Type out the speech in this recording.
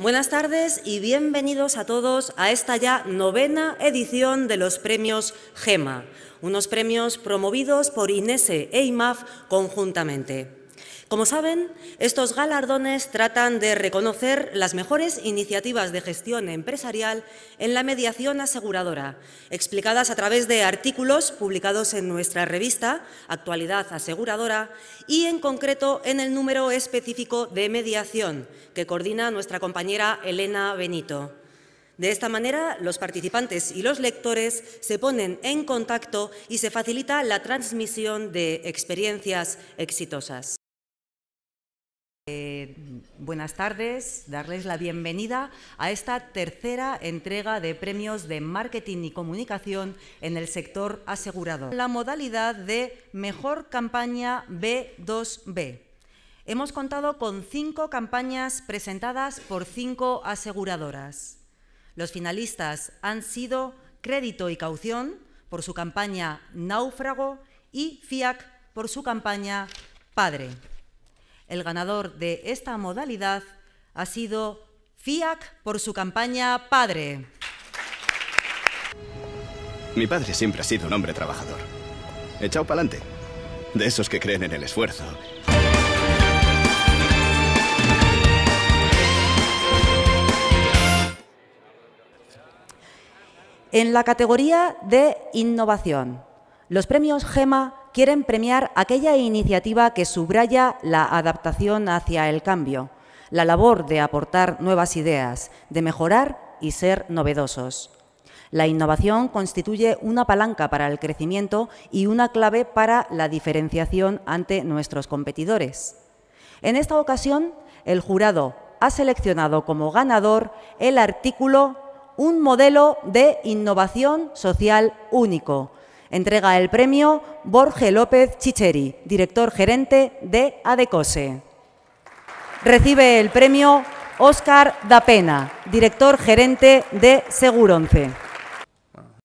Buenas tardes y bienvenidos a todos a esta ya novena edición de los premios GEMA, unos premios promovidos por INESE e IMAF conjuntamente. Como saben, estos galardones tratan de reconocer las mejores iniciativas de gestión empresarial en la mediación aseguradora, explicadas a través de artículos publicados en nuestra revista Actualidad Aseguradora y, en concreto, en el número específico de mediación que coordina nuestra compañera Elena Benito. De esta manera, los participantes y los lectores se ponen en contacto y se facilita la transmisión de experiencias exitosas. Eh, buenas tardes, darles la bienvenida a esta tercera entrega de premios de marketing y comunicación en el sector asegurador, la modalidad de Mejor Campaña B2B. Hemos contado con cinco campañas presentadas por cinco aseguradoras. Los finalistas han sido Crédito y Caución por su campaña Náufrago y FIAC por su campaña Padre. El ganador de esta modalidad ha sido FIAC por su campaña Padre. Mi padre siempre ha sido un hombre trabajador. Echado pa'lante. De esos que creen en el esfuerzo. En la categoría de innovación, los premios GEMA quieren premiar aquella iniciativa que subraya la adaptación hacia el cambio, la labor de aportar nuevas ideas, de mejorar y ser novedosos. La innovación constituye una palanca para el crecimiento y una clave para la diferenciación ante nuestros competidores. En esta ocasión, el jurado ha seleccionado como ganador el artículo Un modelo de innovación social único, Entrega el premio Borge López Chicheri, director gerente de ADECOSE. Recibe el premio Óscar Dapena, director gerente de Seguronce.